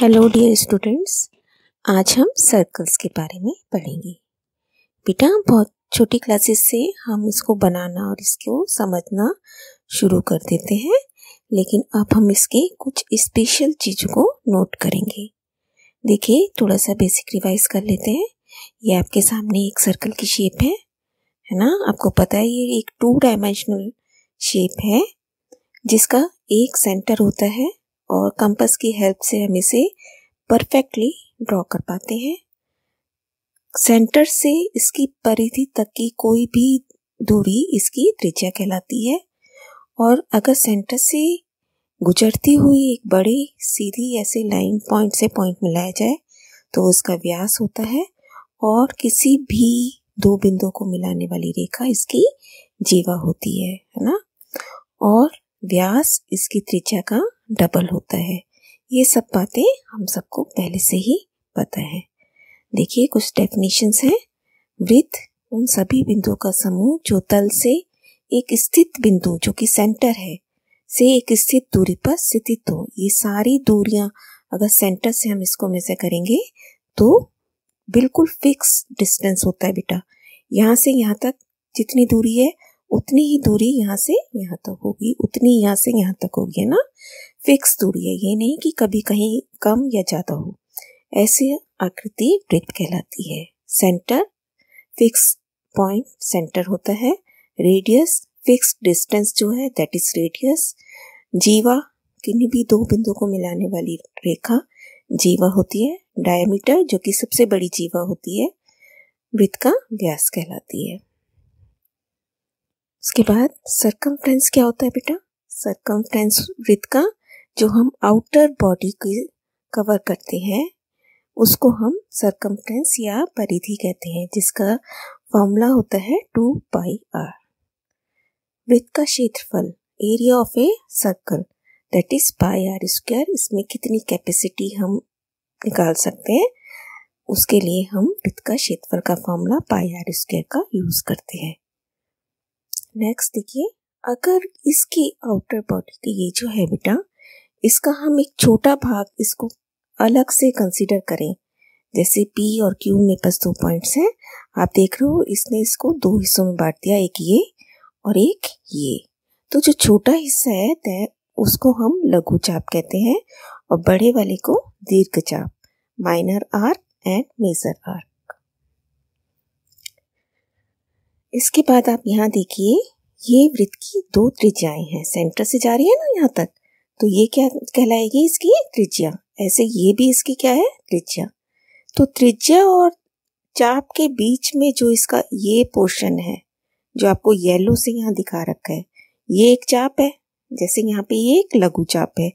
hello dear students आज हम circles के बारे में पढ़ेंगे बेटा बहुत छोटी क्लासेस से हम इसको बनाना और इसको समझना शुरू कर देते हैं लेकिन अब हम इसके कुछ स्पेशल चीज़ों को नोट करेंगे देखिए थोड़ा सा बेसिक रिवाइज कर लेते हैं ये आपके सामने एक सर्कल की शेप है है ना आपको पता है ये एक टू डायमेंशनल शेप है जिसका एक सेंटर होता है और कंपस की हेल्प से हम इसे परफेक्टली ड्रॉ कर पाते हैं सेंटर से इसकी परिधि तक की कोई भी दूरी इसकी त्रिज्या कहलाती है और अगर सेंटर से गुजरती हुई एक बड़ी सीधी ऐसे लाइन पॉइंट से पॉइंट मिलाया जाए तो उसका व्यास होता है और किसी भी दो बिंदुओं को मिलाने वाली रेखा इसकी जीवा होती है है ना और व्यास इसकी त्रिज्या का डबल होता है ये सब बातें हम सबको पहले से ही पता है देखिए कुछ डेफिनेशंस हैं वृत्त उन सभी बिंदुओं का समूह जो तल से एक स्थित बिंदु जो कि सेंटर है से एक स्थित दूरी पर स्थित हो ये सारी दूरियां अगर सेंटर से हम इसको मेजर करेंगे तो बिल्कुल फिक्स डिस्टेंस होता है बेटा यहाँ से यहाँ तक जितनी दूरी है उतनी ही दूरी यहाँ से यहाँ तक होगी उतनी यहाँ से यहाँ तक होगी है ना फिक्स दूरी है ये नहीं कि कभी कहीं कम या ज़्यादा हो ऐसे आकृति वृत्त कहलाती है सेंटर फिक्स पॉइंट सेंटर होता है रेडियस फिक्स डिस्टेंस जो है दैट इज रेडियस जीवा किन्हीं भी दो बिंदुओं को मिलाने वाली रेखा जीवा होती है डायमीटर जो कि सबसे बड़ी जीवा होती है वृत्त का व्यास कहलाती है उसके बाद सरकम क्या होता है बेटा सरकम वृत्त का जो हम आउटर बॉडी को कवर करते हैं उसको हम सरकम या परिधि कहते हैं जिसका फॉर्मूला होता है टू पाई आर वृत्त का क्षेत्रफल area of a circle that is pi R square इसमें कितनी कैपेसिटी हम निकाल सकते हैं उसके लिए हम वृत्त का क्षेत्रफल का फॉर्मूला पाई आर स्क्वायर का यूज करते हैं नेक्स्ट देखिए अगर इसकी आउटर बॉडी की ये जो है बेटा इसका हम एक छोटा भाग इसको अलग से कंसिडर करें जैसे पी और क्यू में बस दो पॉइंट्स हैं आप देख रहे हो इसने इसको दो हिस्सों में बांट दिया एक ये और एक ये तो जो छोटा हिस्सा है तय उसको हम लघु चाप कहते हैं और बड़े वाले को दीर्घ चाप minor R and major R इसके बाद आप यहाँ देखिए ये वृत्त की दो त्रिज्याएं हैं सेंटर से जा रही है ना यहाँ तक तो ये क्या कहलाएगी इसकी त्रिज्या ऐसे ये भी इसकी क्या है त्रिज्या तो त्रिज्या और चाप के बीच में जो इसका ये पोर्शन है जो आपको येलो से यहाँ दिखा रखा है ये एक चाप है जैसे यहाँ पे ये एक लघु चाप है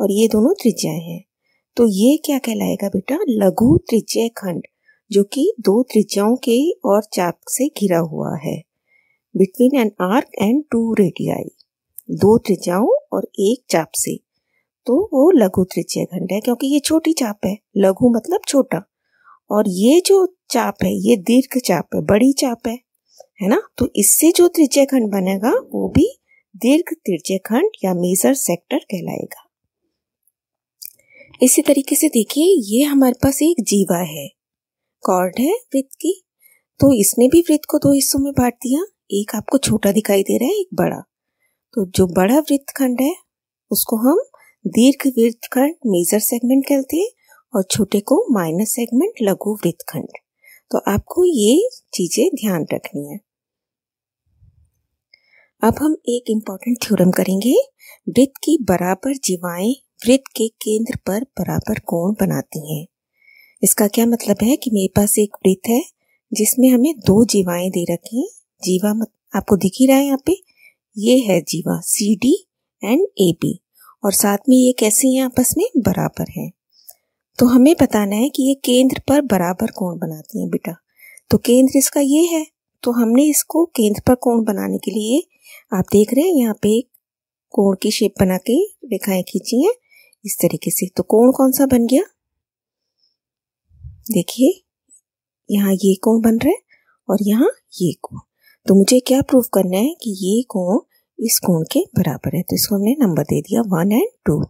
और ये दोनों त्रिज्याएं हैं तो ये क्या कहलाएगा बेटा लघु त्रिज्य खंड जो कि दो त्रिज्याओं के और चाप से घिरा हुआ है between an arc and two radii दो त्रिज्याओं और एक चाप से तो वो लघु त्रिज्य खंड है क्योंकि ये छोटी चाप है लघु मतलब छोटा और ये जो चाप है ये दीर्घ चाप है बड़ी चाप है है ना तो इससे जो त्रिज्य खंड बनेगा वो भी दीर्घ त्रिज्य खंड या मेजर सेक्टर कहलाएगा इसी तरीके से देखिए ये हमारे पास एक जीवा है कॉर्ड है वृत्त की तो इसने भी वृत्त को दो हिस्सों में बांट दिया एक आपको छोटा दिखाई दे रहा है एक बड़ा तो जो बड़ा वृत्त खंड है उसको हम दीर्घ वृत्त खंड मेजर सेगमेंट कहते हैं और छोटे को माइनस सेगमेंट लघु वृत्त खंड तो आपको ये चीजें ध्यान रखनी है अब हम एक इम्पॉर्टेंट थ्योरम करेंगे वृत्त की बराबर जीवाएं वृत्त के केंद्र पर बराबर कोण बनाती हैं इसका क्या मतलब है कि मेरे पास एक वृत्त है जिसमें हमें दो जीवाएं दे रखी हैं जीवा मत, आपको दिख ही रहा है यहाँ पे ये है जीवा C D and A B और साथ में ये कैसे हैं आपस में बराबर है तो हमें बताना है कि ये केंद्र पर बराबर कोण बनाती है बेटा तो केंद्र इसका ये है तो हमने इसको केंद्र पर कोण बनाने के लिए आप देख रहे हैं यहाँ पे कोण की शेप बना के रेखाएं खींची हैं इस तरीके से तो कोण कौन सा बन गया देखिए यहाँ ये कोण बन रहा है और यहाँ ये कोण तो मुझे क्या प्रूव करना है कि ये कोण इस कोण के बराबर है तो इसको हमने नंबर दे दिया वन एंड टू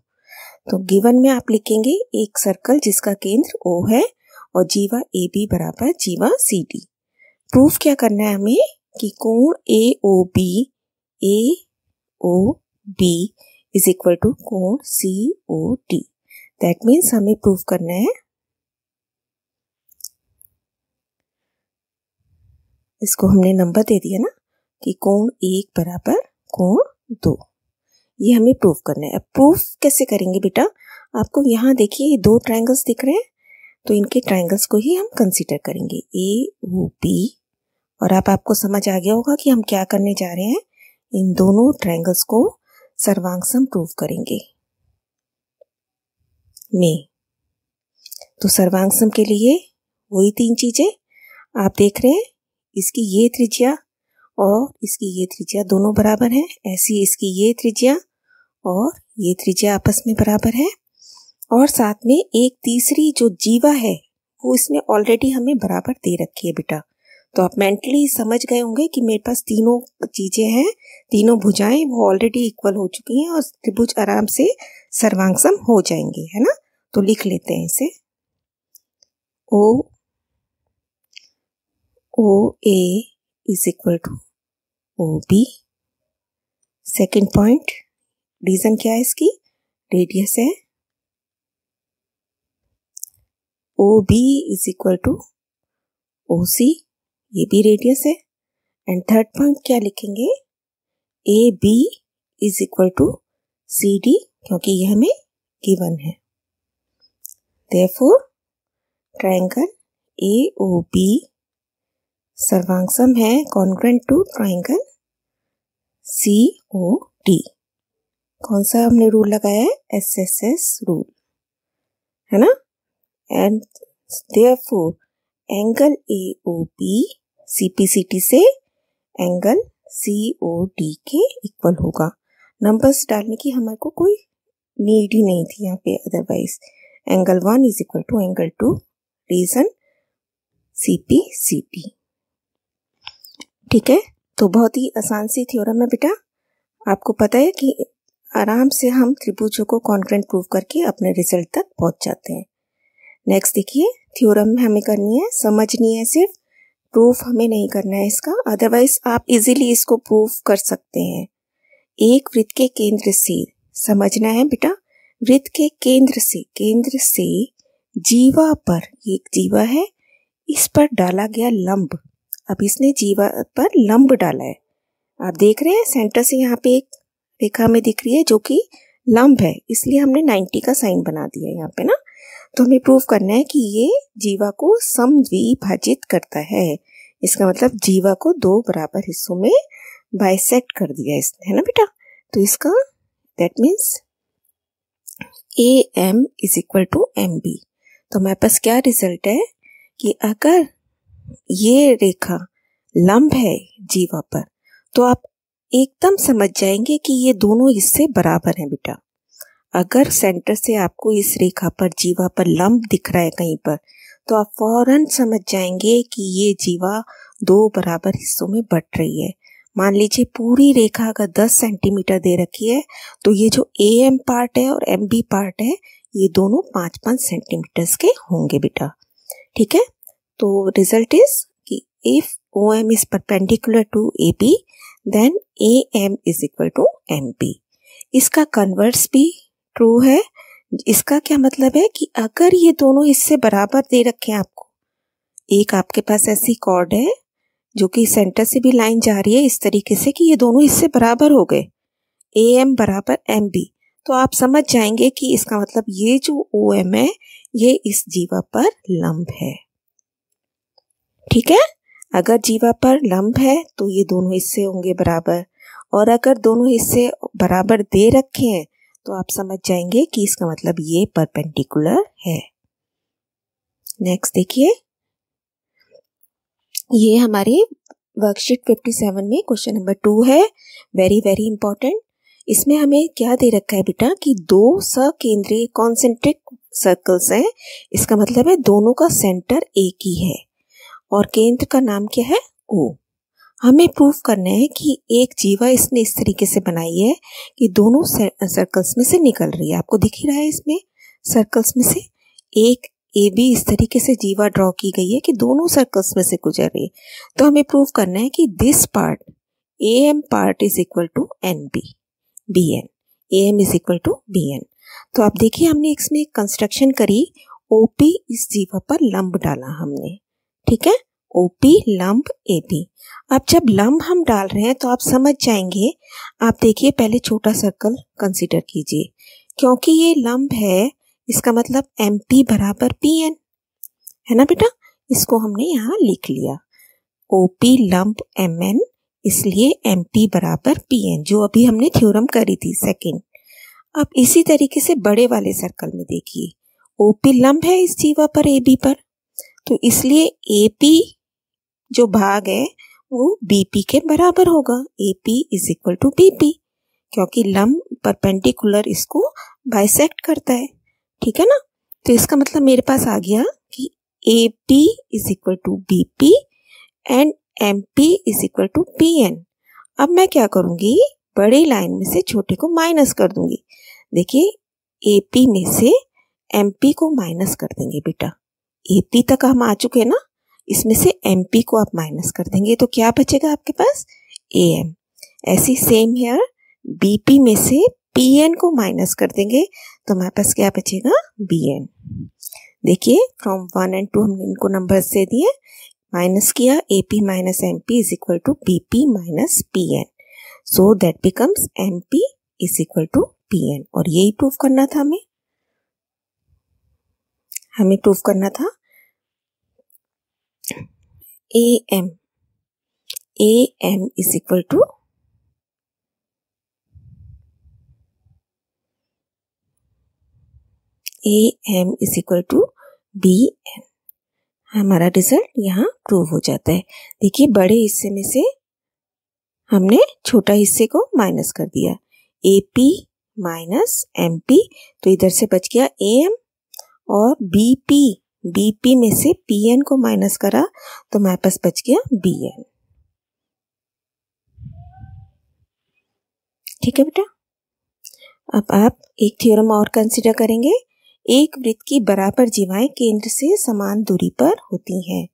तो गिवन में आप लिखेंगे एक सर्कल जिसका केंद्र ओ है और जीवा ए बी बराबर जीवा सी डी प्रूफ क्या करना है हमें कि कोण A O B A O B is equal to कोण C O D that means हमें प्रूफ करना है इसको हमने नंबर दे दिया ना कि कोण एक बराबर कोण दो ये हमें प्रूफ करना है प्रूफ कैसे करेंगे बेटा आपको यहाँ देखिए दो ट्राइंगल्स दिख रहे हैं तो इनके ट्राइंगल्स को ही हम कंसीडर करेंगे ए वो बी और आप आपको समझ आ गया होगा कि हम क्या करने जा रहे हैं इन दोनों ट्राइंगल्स को सर्वांगसम प्रूफ करेंगे में तो सर्वांगसम के लिए वही तीन चीजें आप देख रहे हैं इसकी ये त्रिज्या और इसकी ये त्रिज्या दोनों बराबर है ऐसी इसकी ये त्रिज्या और ये त्रिज्या आपस में बराबर है और साथ में एक तीसरी जो जीवा है वो इसने ऑलरेडी हमें बराबर दे रखी है बेटा तो आप मेंटली समझ गए होंगे कि मेरे पास तीनों चीज़ें हैं तीनों भुजाएं वो ऑलरेडी इक्वल हो चुकी हैं और त्रिभुज आराम से सर्वांग हो जाएंगे है ना तो लिख लेते हैं इसे O O OA equal to O B second point reason क्या है इसकी रेडियस है O B is equal to O C ये भी रेडियस है एंड थर्ड पॉइंट क्या लिखेंगे A B is equal to C D क्योंकि ये हमें गिवन है therefore triangle A O B सर्वांग सम है congruent to triangle C O D कौन सा हमने रूल लगाया है एस एस एस रूल है ना and for angle A O P C P C T से एंगल सी ओ डी के इक्वल होगा नंबर्स डालने की हमारे को कोई नीड ही नहीं थी यहाँ पे otherwise angle one is equal to angle two reason C P C T ठीक है तो बहुत ही आसान सी थ्योरम है बेटा आपको पता है कि आराम से हम त्रिभुजों को कॉन्ग्रेंट प्रूव करके अपने रिजल्ट तक पहुंच जाते हैं नेक्स्ट देखिए थ्योरम हमें करनी है समझनी है सिर्फ प्रूफ हमें नहीं करना है इसका अदरवाइज आप इजीली इसको प्रूफ कर सकते हैं एक वृत्त के केंद्र से समझना है बेटा वृत्त के केंद्र से केंद्र से जीवा पर एक जीवा है इस पर डाला गया लंब अब इसने जीवा पर लंब डाला है आप देख रहे हैं सेंटर से यहाँ पे एक रेखा में दिख रही है जो कि लंब है इसलिए हमने 90 का साइन बना दिया है यहाँ पे ना तो हमें प्रूव करना है कि ये जीवा को विभाजित करता है इसका मतलब जीवा को दो बराबर हिस्सों में बाइसेक्ट कर दिया इसने है ना बेटा तो इसका that means A M is equal to M B तो हमारे पास क्या रिजल्ट है कि अगर ये रेखा लंब है जीवा पर तो आप एकदम समझ जाएंगे कि ये दोनों इससे बराबर हैं बेटा अगर सेंटर से आपको इस रेखा पर जीवा पर लंब दिख रहा है कहीं पर तो आप फौरन समझ जाएंगे कि ये जीवा दो बराबर हिस्सों में बट रही है मान लीजिए पूरी रेखा अगर 10 सेंटीमीटर दे रखी है तो ये जो ए एम पार्ट है और एम बी पार्ट है ये दोनों पाँच पाँच सेंटीमीटर्स के होंगे बेटा ठीक है तो रिजल्ट इज कि if O M is perpendicular to A P then A M is equal to M P इसका कन्वर्स भी ट्रू है इसका क्या मतलब है कि अगर ये दोनों हिस्से बराबर दे रखे हैं आपको एक आपके पास ऐसी कॉर्ड है जो कि सेंटर से भी लाइन जा रही है इस तरीके से कि ये दोनों हिस्से बराबर हो गए ए एम बराबर एम बी तो आप समझ जाएंगे कि इसका मतलब ये जो ओ एम है ये इस जीवा पर लंब है ठीक है अगर जीवा पर लंब है तो ये दोनों हिस्से होंगे बराबर और अगर दोनों हिस्से बराबर दे रखे हैं तो आप समझ जाएंगे कि इसका मतलब ये परपेंडिकुलर है नेक्स्ट देखिए ये हमारे वर्कशीट 57 में क्वेश्चन नंबर टू है वेरी वेरी इंपॉर्टेंट इसमें हमें क्या दे रखा है बेटा कि दो सकेंद्रीय कॉन्सेंट्रिक सर्कल्स हैं इसका मतलब है दोनों का सेंटर एक ही है और केंद्र का नाम क्या है ओ हमें प्रूफ करना है कि एक जीवा इसने इस तरीके से बनाई है कि दोनों सर्कल्स में से निकल रही है आपको दिख ही रहा है इसमें सर्कल्स में से एक ए बी इस तरीके से जीवा ड्रॉ की गई है कि दोनों सर्कल्स में से गुजर रही है तो हमें प्रूव करना है कि this part A M part is equal to N B B N A M is equal to B N तो आप देखिए हमने इसमें कंस्ट्रक्शन करी ओ पी इस जीवा पर लंब डाला हमने ठीक है ओपी लंब एपी अब जब लंब हम डाल रहे हैं तो आप समझ जाएंगे आप देखिए पहले छोटा सर्कल कंसिडर कीजिए क्योंकि ये लंब है इसका मतलब एम पी बराबर पी एन है ना बेटा इसको हमने यहाँ लिख लिया ओ पी लंब एम एन इसलिए एम पी बराबर पी एन जो अभी हमने थ्योरम करी थी सेकेंड अब इसी तरीके से बड़े वाले सर्कल में देखिए ओ पी लंब है इस जीवा पर ए बी पर तो इसलिए ए पी जो भाग है वो बी पी के बराबर होगा A P is equal to B P क्योंकि लम परपेंडिकुलर इसको बाइसेक्ट करता है ठीक है ना तो इसका मतलब मेरे पास आ गया कि A P is equal to B P and M P is equal to P N अब मैं क्या करूँगी बड़े लाइन में से छोटे को माइनस कर दूंगी देखिए ए पी में से एम पी को माइनस कर देंगे बेटा एपी तक हम आ चुके हैं ना इसमें से एम पी को आप माइनस कर देंगे तो क्या बचेगा आपके पास ए एम ऐसी सेम हेयर बी पी में से पी एन को माइनस कर देंगे तो हमारे पास क्या बचेगा बी एन देखिए फ्रॉम वन एंड टू हमने इनको नंबर दे दिए माइनस किया A P minus M P is equal to B P minus P N so that becomes M P is equal to P N और यही prove करना था हमें हमें प्रूव करना था A M A M is equal to A M is equal to B N हमारा result यहाँ प्रूव हो जाता है देखिए बड़े हिस्से में से हमने छोटा हिस्से को माइनस कर दिया A P minus M P तो इधर से बच गया ए एम और बी पी बी पी में से पी एन को माइनस करा तो हमारे पास बच गया बी एन ठीक है बेटा अब आप एक थ्योरम और कंसिडर करेंगे एक वृत्त की बराबर जीवाएं केंद्र से समान दूरी पर होती हैं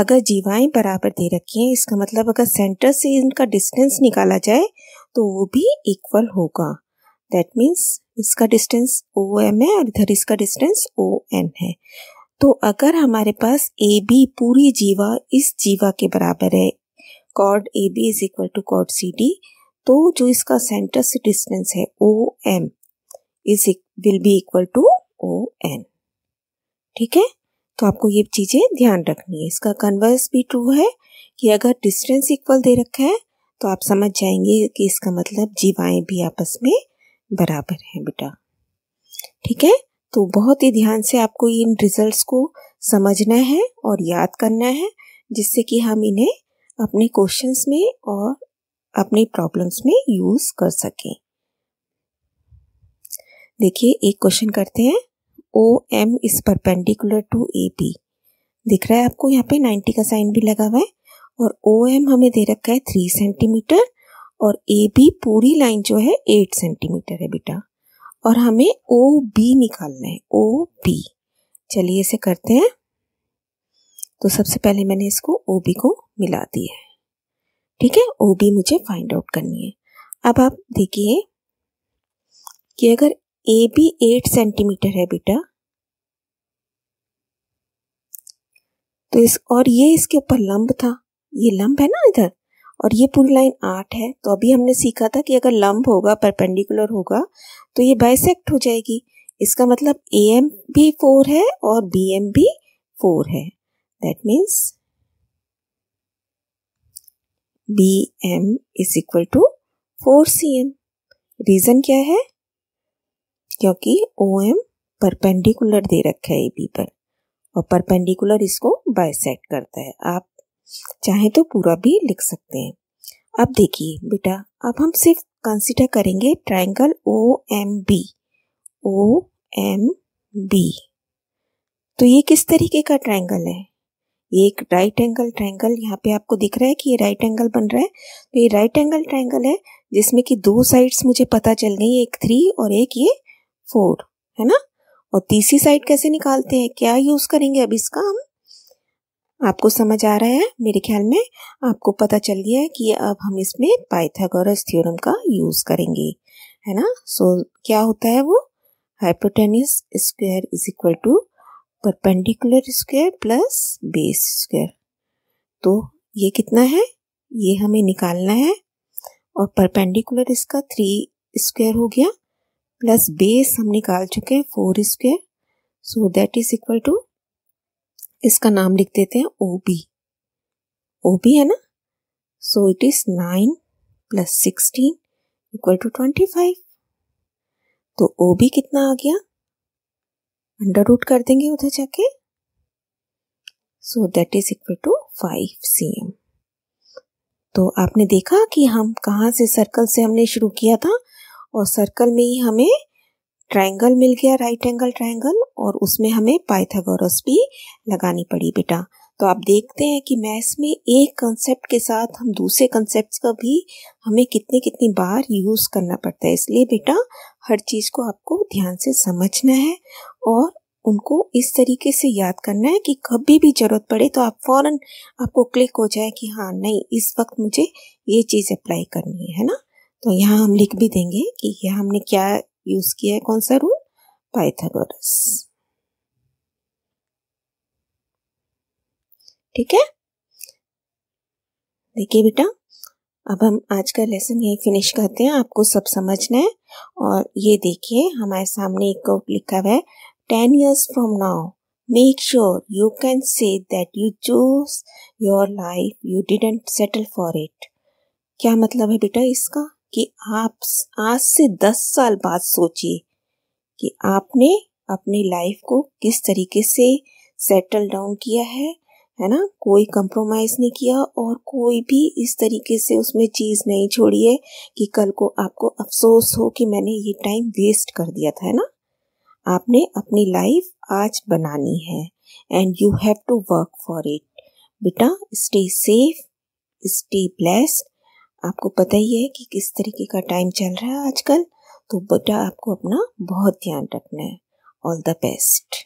अगर जीवाएं बराबर दे रखी हैं इसका मतलब अगर सेंटर से इनका डिस्टेंस निकाला जाए तो वो भी इक्वल होगा दैट मीन्स इसका डिस्टेंस ओ एम है और इधर इसका डिस्टेंस ओ एन है तो अगर हमारे पास ए बी पूरी जीवा इस जीवा के बराबर है chord A B is equal to chord C D तो जो इसका सेंटर से डिस्टेंस है O M is will be equal to O N ठीक है तो आपको ये चीज़ें ध्यान रखनी है इसका कन्वर्स भी ट्रू है कि अगर डिस्टेंस इक्वल दे रखा है तो आप समझ जाएंगे कि इसका मतलब जीवाएं भी आपस में बराबर है बेटा ठीक है तो बहुत ही ध्यान से आपको इन रिजल्ट्स को समझना है और याद करना है जिससे कि हम इन्हें अपने क्वेश्चंस में और अपने प्रॉब्लम्स में यूज़ कर सकें देखिए एक क्वेश्चन करते हैं O M is perpendicular to A B दिख रहा है आपको यहाँ पे 90 का साइन भी लगा हुआ है और ओ एम हमें दे रखा है थ्री सेंटीमीटर और ए बी पूरी लाइन जो है एट सेंटीमीटर है बेटा और हमें ओ बी निकालना है ओ बी चलिए इसे करते हैं तो सबसे पहले मैंने इसको ओ बी को मिला दिया है ठीक है ओ बी मुझे फाइंड आउट करनी है अब आप देखिए कि अगर ए बी एट सेंटीमीटर है बेटा तो इस और ये इसके ऊपर लंब था ये लंब है ना इधर और ये पूरी लाइन आठ है तो अभी हमने सीखा था कि अगर लंब होगा परपेंडिकुलर होगा तो ये बाइसेक्ट हो जाएगी इसका मतलब ए एम भी फोर है और बी एम भी फोर है that means B M is equal to four C M reason क्या है क्योंकि ओ एम परपेंडिकुलर दे रखा है ए बी पर और परपेंडिकुलर इसको बाइसेक्ट करता है आप चाहे तो पूरा भी लिख सकते हैं अब देखिए बेटा अब हम सिर्फ कंसिडर करेंगे triangle O M B O M B तो ये किस तरीके का ट्राइंगल है ये एक राइट एंगल ट्राइंगल यहाँ पे आपको दिख रहा है कि ये राइट एंगल बन रहा है तो ये राइट एंगल ट्राइंगल है जिसमें कि दो साइड्स मुझे पता चल गई एक थ्री और एक ये फोर है ना और तीसरी साइड कैसे निकालते हैं क्या यूज़ करेंगे अब इसका हम आपको समझ आ रहा है मेरे ख्याल में आपको पता चल गया है कि अब हम इसमें पाइथागोरस थ्योरम का यूज़ करेंगे है ना सो so, क्या होता है वो hypotenuse square is equal to perpendicular square plus base square तो ये कितना है ये हमें निकालना है और परपेंडिकुलर इसका थ्री स्क्वायर हो गया प्लस बेस हम निकाल चुके हैं four square so that is equal to इसका नाम लिख देते हैं ओ बी ओ बी है ना so it is nine plus sixteen equal to twenty five तो ओ बी कितना आ गया अंडर रूट कर देंगे उधर जाके so that is equal to five C M तो आपने देखा कि हम कहाँ से सर्कल से हमने शुरू किया था और सर्कल में ही हमें ट्रायंगल मिल गया राइट एंगल ट्रायंगल और उसमें हमें पाइथागोरस भी लगानी पड़ी बेटा तो आप देखते हैं कि मैथ्स में एक कंसेप्ट के साथ हम दूसरे कंसेप्ट का भी हमें कितने कितनी बार यूज़ करना पड़ता है इसलिए बेटा हर चीज़ को आपको ध्यान से समझना है और उनको इस तरीके से याद करना है कि कभी भी ज़रूरत पड़े तो आप फौरन आपको क्लिक हो जाए कि हाँ नहीं इस वक्त मुझे ये चीज़ अप्लाई करनी है ना तो यहाँ हम लिख भी देंगे कि यह हमने क्या यूज किया है कौन सा रूल पाइथागोरस ठीक है देखिए बेटा अब हम आज का लेसन यही फिनिश करते हैं आपको सब समझना है और ये देखिए हमारे सामने एक लिखा हुआ है ten years from now make sure you can say that you choose your life you didn't settle for it क्या मतलब है बेटा इसका कि आप आज से दस साल बाद सोचिए कि आपने अपनी लाइफ को किस तरीके से सेटल डाउन किया है है ना कोई कंप्रोमाइज़ नहीं किया और कोई भी इस तरीके से उसमें चीज़ नहीं छोड़ी है कि कल को आपको अफसोस हो कि मैंने ये टाइम वेस्ट कर दिया था है ना आपने अपनी लाइफ आज बनानी है and you have to work for it बेटा स्टे सेफ स्टे ब्लेस्ड आपको पता ही है कि किस तरीके का टाइम चल रहा है आजकल तो बेटा आपको अपना बहुत ध्यान रखना है ऑल द बेस्ट